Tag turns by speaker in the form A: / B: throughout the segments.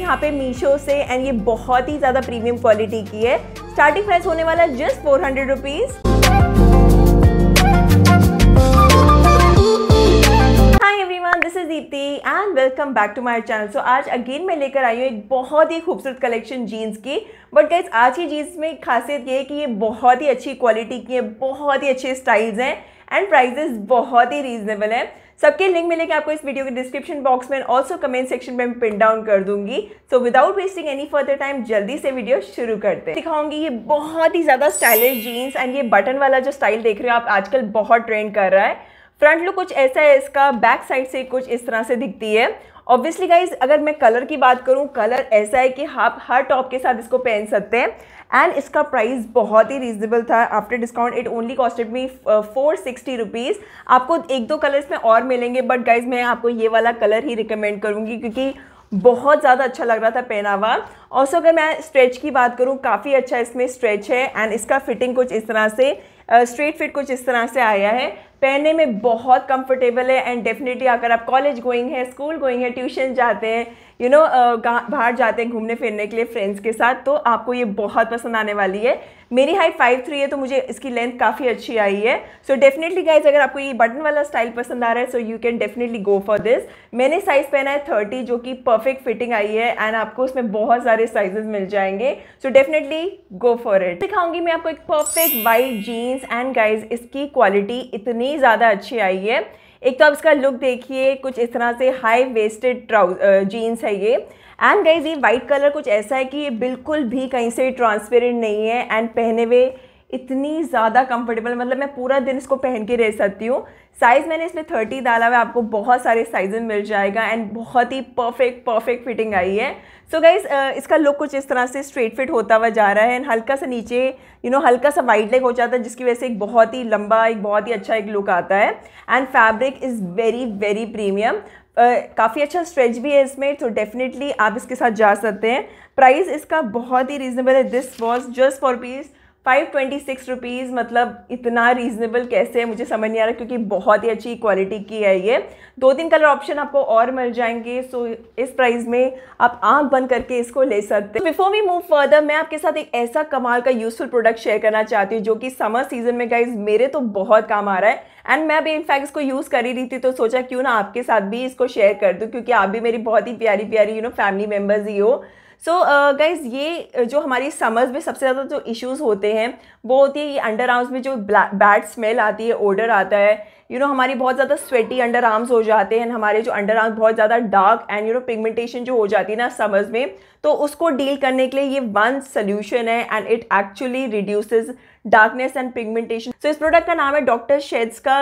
A: यहाँ पे मीशो से एंड ये बहुत ही ज़्यादा प्रीमियम क्वालिटी की है स्टार्टिंग प्राइस होने वाला just four hundred rupees this is and welcome back to my channel so आज अगेन मैं लेकर आई हूँ एक बहुत ही खूबसूरत कलेक्शन जीन्स की बट गाइज आज की जीन्स में खासियत ये है कि ये बहुत ही अच्छी क्वालिटी की है बहुत ही अच्छे स्टाइल्स हैं एंड प्राइजेस बहुत ही रीजनेबल है सबके लिंक मिलेंगे आपको इस वीडियो के डिस्क्रिप्शन बॉक्स में ऑल्सो कमेंट सेक्शन में पिन डाउन कर दूंगी so without wasting any further time जल्दी से वीडियो शुरू करते हैं दिखाऊंगी ये बहुत ही ज़्यादा स्टाइलिश जीन्स एंड ये बटन वाला जो स्टाइल देख रहे हो आप आजकल बहुत ट्रेंड कर रहा है फ्रंट लुक कुछ ऐसा है इसका बैक साइड से कुछ इस तरह से दिखती है ऑब्वियसली गाइज अगर मैं कलर की बात करूँ कलर ऐसा है कि आप हर टॉप के साथ इसको पहन सकते हैं एंड इसका प्राइस बहुत ही रीजनेबल था after discount it only costed me four sixty rupees आपको एक दो कलर्स में और मिलेंगे बट गाइज मैं आपको ये वाला कलर ही रिकमेंड करूँगी क्योंकि बहुत ज़्यादा अच्छा लग रहा था पहनावा और सो अगर मैं स्ट्रेच की बात करूँ काफ़ी अच्छा इसमें स्ट्रेच है एंड इसका फिटिंग कुछ इस तरह से स्ट्रेट uh, फिट कुछ इस तरह से आया है पहनने में बहुत कंफर्टेबल है एंड डेफिनेटली अगर आप कॉलेज गोइंग है स्कूल गोइंग है ट्यूशन जाते हैं यू नो uh, बाहर जाते हैं घूमने फिरने के लिए फ्रेंड्स के साथ तो आपको ये बहुत पसंद आने वाली है मेरी हाइट फाइव थ्री है तो मुझे इसकी लेंथ काफ़ी अच्छी आई है सो डेफिनेटली गाइज अगर आपको ये बटन वाला स्टाइल पसंद आ रहा है so you can definitely go for this मैंने साइज़ पहना है थर्टी जो कि परफेक्ट फिटिंग आई है एंड आपको उसमें बहुत सारे साइजेस मिल जाएंगे so definitely go for it दिखाऊंगी मैं आपको एक perfect white jeans and guys इसकी क्वालिटी इतनी ज़्यादा अच्छी आई है एक तो आप इसका लुक देखिए कुछ इस तरह से हाई वेस्टेड ट्राउज जीन्स है ये एंड गाइज ये वाइट कलर कुछ ऐसा है कि ये बिल्कुल भी कहीं से ट्रांसपेरेंट नहीं है एंड पहने हुए इतनी ज़्यादा कंफर्टेबल मतलब मैं पूरा दिन इसको पहन के रह सकती हूँ साइज़ मैंने इसमें थर्टी डाला हुआ आपको बहुत सारे साइज़ मिल जाएगा एंड बहुत ही परफेक्ट परफेक्ट फिटिंग आई है सो so गाइज इसका लुक कुछ इस तरह से स्ट्रेट फिट होता हुआ जा रहा है एंड हल्का सा नीचे यू you नो know, हल्का सा वाइड लेग हो जाता है जिसकी वजह से एक बहुत ही लंबा एक बहुत ही अच्छा एक लुक आता है and fabric is very very premium Uh, काफ़ी अच्छा स्ट्रेच भी है इसमें तो डेफिनेटली आप इसके साथ जा सकते हैं प्राइस इसका बहुत ही रीजनेबल है this was just for piece five twenty six rupees मतलब इतना रीजनेबल कैसे है मुझे समझ नहीं आ रहा क्योंकि बहुत ही अच्छी क्वालिटी की है ये दो तीन कलर ऑप्शन आपको और मिल जाएंगे सो so, इस प्राइस में आप आंख बंद करके इसको ले सकते हैं बिफोर वी मूव फर्दर मैं आपके साथ एक ऐसा कमाल का यूज़फुल प्रोडक्ट शेयर करना चाहती हूँ जो कि समर सीजन में गाइज मेरे तो बहुत काम आ रहा है एंड मैं भी इनफैक्ट इसको यूज़ कर ही रही थी तो सोचा क्यों ना आपके साथ भी इसको शेयर कर दूँ क्योंकि आप भी मेरी बहुत ही प्यारी प्यारी यू नो फैमिली मेम्बर्स ही हो सो so, गाइज uh, ये uh, जो हमारी समर्स में सबसे ज़्यादा जो इश्यूज़ होते हैं वो होती है ये अंडर आर्म्स में जो बैड स्मेल आती है ओडर आता है यू you नो know, हमारी बहुत ज़्यादा स्वेटी अंडर आर्म्स हो जाते हैं हमारे जो अंडर आर्म्स बहुत ज़्यादा dark and you know pigmentation जो हो जाती है ना समर्स में तो उसको डील करने के लिए ये वन सोल्यूशन है and it actually reduces darkness and pigmentation so इस प्रोडक्ट का नाम है डॉक्टर शेड्स का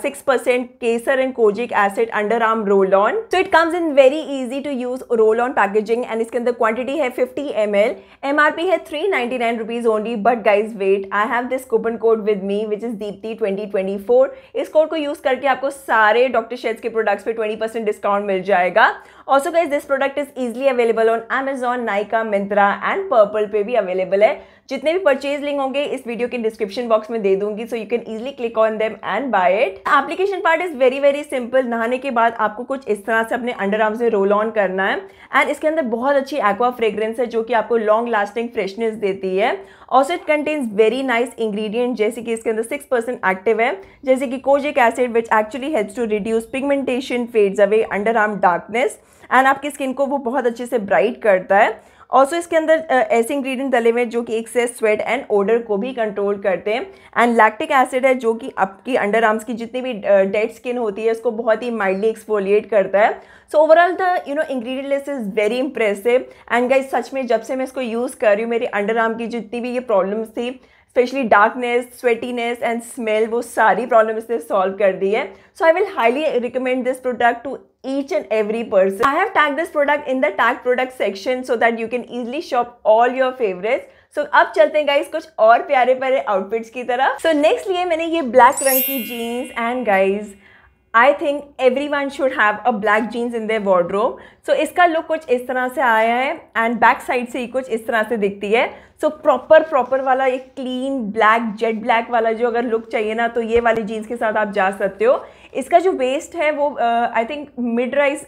A: six uh, percent kesar and kojic acid under arm roll on so it comes in very easy to use roll on packaging and इसके अंदर quantity है fifty M L M R P है three ninety nine rupees only but guys wait I have this coupon code with me which is Deepti twenty twenty four इस code को use करके आपको सारे doctor Sheth's के प्रोडक्ट्स पर twenty percent discount मिल जाएगा also guys this product is easily available on Amazon Nykaa Myntra and Purplle पे भी अवेलेबल है जितने भी परचेज लिंक होंगे इस वीडियो के डिस्क्रिप्शन बॉक्स में दे दूंगी so you can easily click on them and buy it application part is very very simple नहाने के बाद आपको कुछ इस तरह से अपने अंडर आर्म्स में रोल ऑन करना है एंड इसके अंदर बहुत अच्छी एक्वा फ्रेग्रेंस है जो कि आपको लॉन्ग लास्टिंग फ्रेशनेस देती है also it contains very nice ingredient जैसे कि इसके अंदर सिक्स परसेंट एक्टिव है जैसे कि kojic acid which actually helps to reduce pigmentation fades away under arm darkness and आपकी स्किन को वो बहुत अच्छे से ब्राइट करता है ऑल्सो इसके अंदर ऐसे इंग्रीडियंट डले हुए हैं जो कि एक्सेस स्वेट एंड ओडर को भी कंट्रोल करते हैं एंड लैक्टिक एसिड है जो कि आपकी अंडर आर्म्स की जितनी भी डेड स्किन होती है उसको बहुत ही माइल्डली एक्सपोलिएट करता है so overall the you know ingredient list is very impressive and guys सच में जब से मैं इसको यूज़ कर रही हूँ मेरी अंडर आर्म की जितनी भी ये प्रॉब्लम्स थी specially darkness sweatiness and smell वो सारी प्रॉब्लम इसने सॉल्व कर दी है so I will highly recommend this product to each and every person I have tagged this product in the tag product section so that you can easily shop all your favorites. So अब चलते हैं guys कुछ और प्यारे प्यारे outfits की तरफ so next लिए मैंने ये ब्लैक रंग की jeans and guys I think every one should have a black jeans in their wardrobe so इसका लुक कुछ इस तरह से आया है एंड बैक साइड से ही कुछ इस तरह से दिखती है सो प्रॉपर प्रॉपर वाला एक क्लीन ब्लैक जेड ब्लैक वाला जो अगर लुक चाहिए ना तो ये वाली जीन्स के साथ आप जा सकते हो इसका जो वेस्ट है वो आई थिंक मिड राइज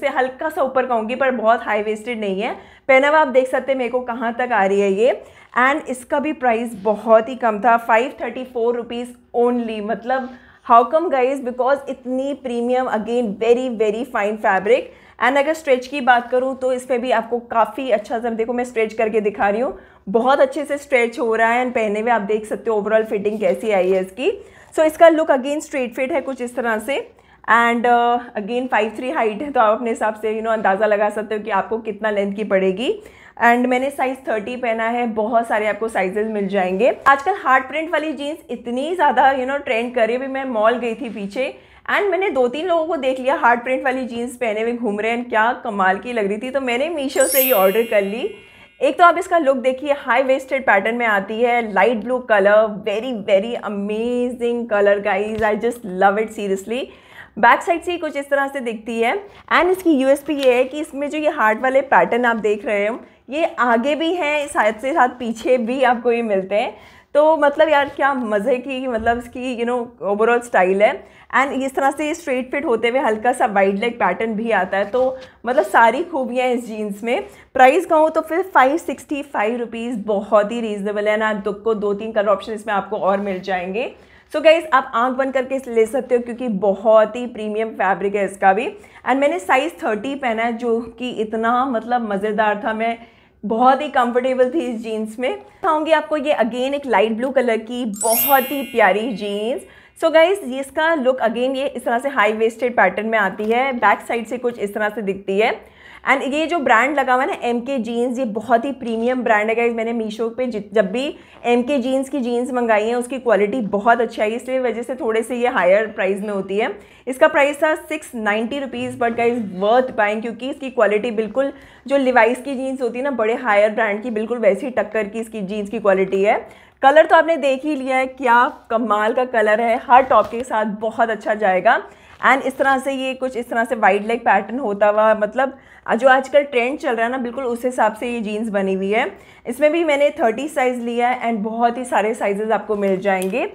A: से हल्का सा ऊपर कहूँगी पर बहुत हाई वेस्टेड नहीं है पहनावा आप देख सकते हैं मेरे को कहाँ तक आ रही है ये एंड इसका भी प्राइस बहुत ही कम था five thirty four rupees only मतलब हाउ कम गाइज बिकॉज इतनी premium again very very fine fabric and अगर स्ट्रेच की बात करूँ तो इसमें भी आपको काफ़ी अच्छा सब देखो मैं स्ट्रेच करके दिखा रही हूँ बहुत अच्छे से स्ट्रेच हो रहा है एंड पहने हुए आप देख सकते हो ओवरऑल फिटिंग कैसी आई है इसकी सो so, इसका लुक अगेन स्ट्रेट फिट है कुछ इस तरह से and again five three height है तो आप अपने हिसाब से यू you नो know, अंदाज़ा लगा सकते हो कि आपको कितना लेंथ की पड़ेगी एंड मैंने साइज 30 पहना है बहुत सारे आपको साइजेस मिल जाएंगे आजकल हार्ड प्रिंट वाली जीन्स इतनी ज़्यादा यू नो ट्रेंड करी भी मैं मॉल गई थी पीछे एंड मैंने दो तीन लोगों को देख लिया हार्ड प्रिंट वाली जीन्स पहने हुए घूम रहे हैं क्या कमाल की लग रही थी तो मैंने मीशो से ही ऑर्डर कर ली एक तो आप इसका लुक देखिए हाई वेस्टेड पैटर्न में आती है light blue colour very very amazing colour guys I just love it seriously back side से कुछ इस तरह से दिखती है एंड इसकी यूएसपी ये है कि इसमें जो ये हार्ट वाले पैटर्न आप देख रहे हो ये आगे भी हैं साथ से साथ पीछे भी आपको ये मिलते हैं तो मतलब यार क्या मज़े की मतलब इसकी यू नो ओवरऑल स्टाइल है एंड इस तरह से स्ट्रेट फिट होते हुए हल्का सा वाइड लेग पैटर्न भी आता है तो मतलब सारी खूबियाँ इस जीन्स में प्राइस कहूँ तो फिर फाइव सिक्सटी फाइव रुपीज़ बहुत ही रीज़नेबल है ना दुख को दो तीन कलर ऑप्शन इसमें आपको और मिल जाएंगे सो so गाइज आप आंख बंद करके ले सकते हो क्योंकि बहुत ही प्रीमियम फैब्रिक है इसका भी एंड मैंने साइज़ थर्टी पहना है जो कि इतना मतलब मज़ेदार था मैं बहुत ही कंफर्टेबल थी इस जीन्स में खाऊंगी आपको ये अगेन एक लाइट ब्लू कलर की बहुत ही प्यारी जीन्स सो so गाइज इसका लुक अगेन ये इस तरह से हाई वेस्टेड पैटर्न में आती है बैक साइड से कुछ इस तरह से दिखती है एंड ये जो ब्रांड लगा हुआ है ना एम के जीन्स ये बहुत ही प्रीमियम ब्रांड है गाइज मैंने मीशो पे जब भी एम के जीन्स की जीन्स मंगाई है उसकी क्वालिटी बहुत अच्छा है इसलिए वजह से थोड़े से ये हायर प्राइस में होती है इसका प्राइस था six ninety rupees but guys worth paying क्योंकि इसकी क्वालिटी बिल्कुल जो लिवाइस की जीन्स होती है ना बड़े हायर ब्रांड की बिल्कुल वैसी टक्कर की इसकी जीन्स की क्वालिटी है कलर तो आपने देख ही लिया है क्या कमाल का कलर है हर टॉप के साथ बहुत अच्छा जाएगा एंड इस तरह से ये कुछ इस तरह से वाइड लेग पैटर्न होता हुआ मतलब जो आजकल ट्रेंड चल रहा है ना बिल्कुल उस हिसाब से ये जीन्स बनी हुई है इसमें भी मैंने थर्टी साइज़ लिया है एंड बहुत ही सारे साइजेस आपको मिल जाएंगे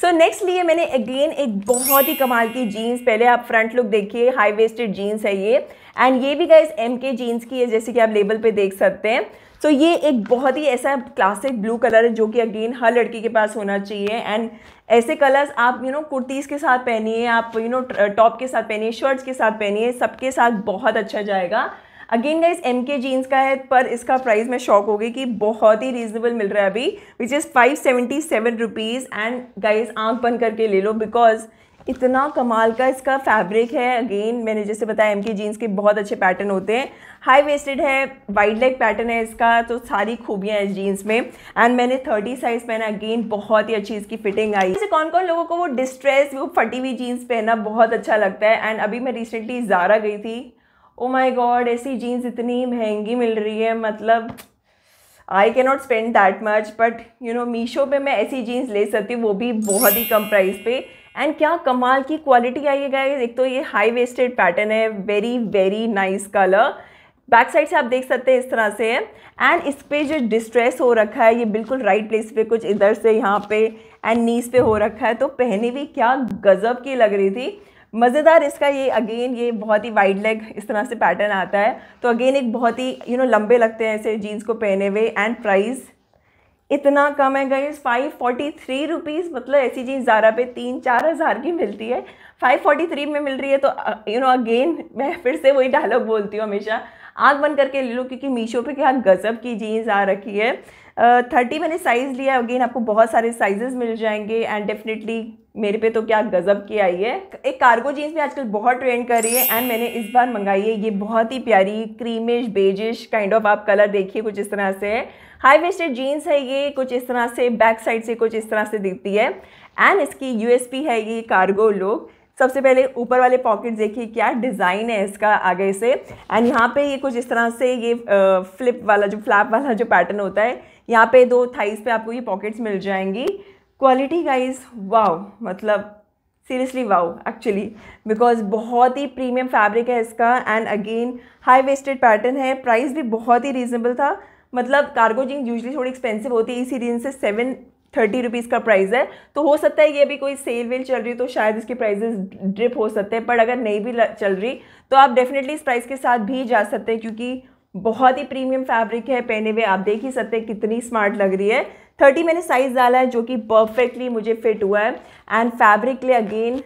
A: सो नेक्स्ट लिए मैंने अगेन एक बहुत ही कमाल की जीन्स पहले आप फ्रंट लुक देखिए हाई वेस्टेड जीन्स है ये एंड ये भी गाइज एम के जीन्स की है जैसे कि आप लेबल पे देख सकते हैं सो ये एक बहुत ही ऐसा क्लासिक ब्लू कलर है जो कि अगेन हर लड़की के पास होना चाहिए एंड ऐसे कलर्स आप यू नो कुर्तीज़ के साथ पहनिए आप यू नो टॉप के साथ पहनिए शर्ट्स के साथ पहनिए सबके साथ बहुत अच्छा जाएगा again guys M K jeans का है पर इसका प्राइस मैं शॉक हो गई कि बहुत ही रीजनेबल मिल रहा है अभी which is five seventy seven rupees and guys आँख बंद करके ले लो बिकॉज इतना कमाल का इसका फैब्रिक है अगेन मैंने जैसे बताया एम के जीन्स के बहुत अच्छे पैटर्न होते हैं हाई वेस्टेड है वाइड लेग पैटर्न है इसका तो सारी खूबियाँ हैं इस जीन्स में एंड मैंने थर्टी साइज़ पहना अगेन बहुत ही अच्छी इसकी फिटिंग आई जैसे कौन कौन लोगों को वो डिस्ट्रेस वो फटी हुई जीन्स पहनना बहुत अच्छा लगता है एंड अभी मैं रिसेंटली ज़ारा गई थी ओ माई गॉड ऐसी जीन्स इतनी महंगी मिल रही है मतलब I can not spend that much but you know Meesho पर मैं ऐसी जीन्स ले सकती हूँ वो भी बहुत ही कम प्राइस पे एंड क्या कमाल की क्वालिटी आई है गाइस एक तो ये हाई वेस्टेड पैटर्न है very very nice colour back side से आप देख सकते हैं इस तरह से है एंड इस पर जो डिस्ट्रेस हो रखा है ये बिल्कुल राइट प्लेस पे कुछ इधर से यहाँ पे एंड नीज पे हो रखा है तो पहने भी क्या गज़ब की लग रही थी मज़ेदार इसका ये अगेन ये बहुत ही वाइड लेग इस तरह से पैटर्न आता है तो अगेन एक बहुत ही यू you नो know, लंबे लगते हैं ऐसे जीन्स को पहने हुए एंड प्राइज़ इतना कम है गई फाइव फोर्टी थ्री रुपीज़ मतलब ऐसी चीज़ ज़ारा पे तीन चार हज़ार की मिलती है फाइव फोर्टी थ्री में मिल रही है तो यू नो अगेन मैं फिर से वही डायलॉग बोलती हूँ हमेशा आँख बंद करके ले लो क्योंकि मीशो पे क्या गज़ब की जीन्स आ रखी है थर्टी uh, मैंने साइज़ लिया अगेन आपको बहुत सारे साइजेस मिल जाएंगे एंड डेफिनेटली मेरे पे तो क्या गज़ब की आई है एक कार्गो जीन्स भी आजकल बहुत ट्रेंड कर रही है एंड मैंने इस बार मंगाई है ये बहुत ही प्यारी क्रीमिश बेजिश काइंड ऑफ आप कलर देखिए कुछ इस तरह से हाई वेस्टेड जीन्स है ये कुछ इस तरह से बैक साइड से कुछ इस तरह से दिखती है एंड इसकी यूएसपी है ये कार्गो लुक सबसे पहले ऊपर वाले पॉकेट देखिए क्या डिज़ाइन है इसका आगे से एंड यहाँ पे ये कुछ इस तरह से ये फ्लिप वाला जो फ्लैप वाला जो पैटर्न होता है यहाँ पे दो थाइस पे आपको ये पॉकेट्स मिल जाएंगी क्वालिटी गाइस वाओ मतलब सीरियसली वाओ एक्चुअली बिकॉज बहुत ही प्रीमियम फैब्रिक है इसका and again high waisted pattern है प्राइस भी बहुत ही रिजनेबल था मतलब कार्गो जिंग यूजली थोड़ी एक्सपेंसिव होती है इसी रीजन से सेवन थर्टी रुपीज़ का प्राइस है तो हो सकता है ये भी कोई सेल वेल चल रही तो शायद इसकी प्राइजेस ड्रिप हो सकते हैं पर अगर नहीं भी चल रही तो आप डेफिनेटली इस प्राइस के साथ भी जा सकते हैं क्योंकि बहुत ही प्रीमियम फैब्रिक है पहने हुए आप देख ही सकते हैं कितनी स्मार्ट लग रही है थर्टी मैंने साइज़ डाला है जो कि परफेक्टली मुझे फिट हुआ है एंड फैब्रिक ले अगेन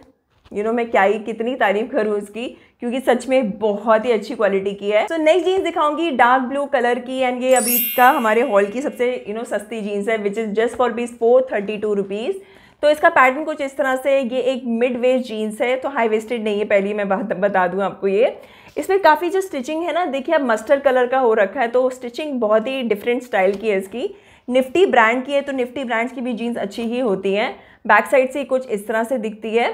A: यू नो मैं क्या ही कितनी तारीफ करूँ उसकी क्योंकि सच में बहुत ही अच्छी क्वालिटी की है सो नेक्स्ट जीन्स दिखाऊंगी डार्क ब्लू कलर की एंड ये अभी का हमारे हॉल की सबसे यू नो सस्ती जीन्स है विच इज़ जस्ट फॉर बीस फोर थर्टी टू रुपीज़ तो इसका पैटर्न कुछ इस तरह से ये एक मिड वेस्ट जीन्स है तो हाई वेस्टेड नहीं है पहले मैं बता दूँ आपको ये इसमें काफ़ी जो स्टिचिंग है ना देखिए अब मस्टर्ड कलर का हो रखा है तो स्टिचिंग बहुत ही डिफरेंट स्टाइल की है इसकी निफ्टी ब्रांड की है तो निफ्टी ब्रांड्स की भी जीन्स अच्छी ही होती हैं बैक साइड से कुछ इस तरह से दिखती है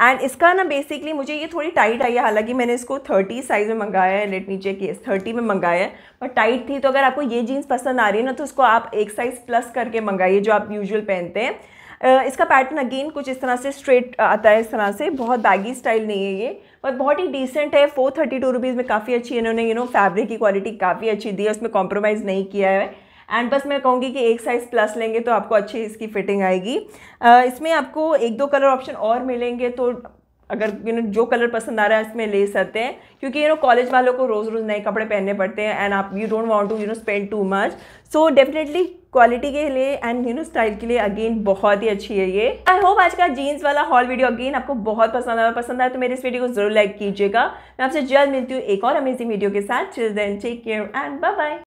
A: एंड इसका ना बेसिकली मुझे ये थोड़ी टाइट आई है हालांकि मैंने इसको थर्टी साइज़ में मंगाया है लेट नीचे केस थर्टी में मंगाया है पर टाइट थी तो अगर आपको ये जीन्स पसंद आ रही है ना तो उसको आप एक साइज़ प्लस करके मंगाइए जो आप यूजुअल पहनते हैं इसका पैटर्न अगेन कुछ इस तरह से स्ट्रेट आता है इस तरह से बहुत बैगी स्टाइल नहीं है ये बट बहुत ही डिसेंट है फोर थर्टी टू रुपीज़ में काफ़ी अच्छी इन्होंने यू नो फैब्रिक की क्वालिटी काफ़ी अच्छी दी है उसमें कॉम्प्रोमाइज़ नहीं किया है एंड बस मैं कहूँगी कि एक साइज़ प्लस लेंगे तो आपको अच्छी इसकी फिटिंग आएगी इसमें आपको एक दो कलर ऑप्शन और मिलेंगे तो अगर यू नो जो कलर पसंद आ रहा है इसमें ले सकते हैं क्योंकि यू नो कॉलेज वालों को रोज़ रोज़ नए कपड़े पहनने पड़ते हैं एंड आप you don't want to you know spend too much so definitely quality के लिए एंड यू नो स्टाइल के लिए अगेन बहुत ही अच्छी है ये आई होप आज का जीन्स वाला हॉल वीडियो अगेन आपको बहुत पसंद आया पसंद आया तो मेरे इस वीडियो को जरूर लाइक कीजिएगा मैं आपसे जल्द मिलती हूँ एक और अमेजिंग वीडियो के साथ chill then take care and bye bye